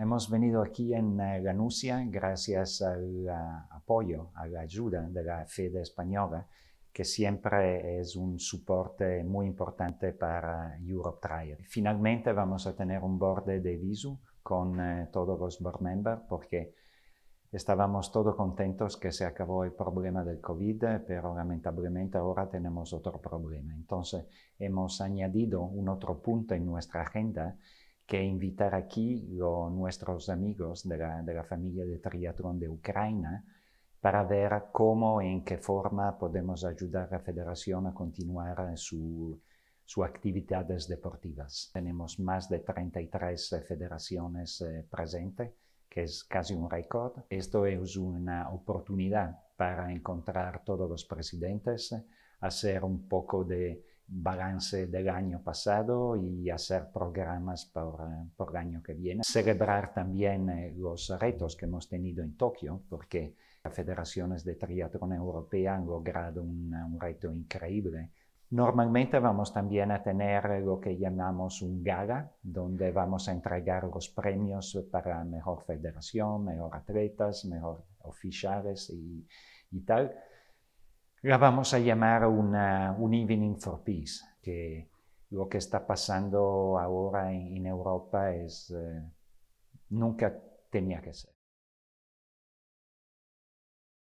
Hemos venido aquí en eh, Ganusia gracias al eh, apoyo, a la ayuda de la Fede española, que siempre es un soporte muy importante para Europe Trial. Finalmente vamos a tener un borde de visu con eh, todos los board members porque estábamos todos contentos que se acabó el problema del COVID, pero lamentablemente ahora tenemos otro problema. Entonces hemos añadido un otro punto en nuestra agenda que invitar aquí a nuestros amigos de la, familia de triatlón de Ucrania para ver cómo, y en qué forma podemos ayudar a la federación a continuar sus su actividades deportivas. Tenemos más de 33 federaciones eh, presentes, que es casi un récord. Esto es una oportunidad para encontrar todos los presidentes, hacer un poco de balance del año pasado y hacer programas para, por el año que viene. Celebrar también eh, los retos que hemos tenido en Tokio, porque las federaciones de triatlón europea han logrado un, reto increíble. Normalmente vamos también a tener lo que llamamos un gala, donde vamos a entregar los premios para mejor federación, mejor atletas, mejor oficiales y tal la vamos a llamar una, un Evening for Peace, que lo que está pasando ahora en, Europa es eh, nunca tenía que ser.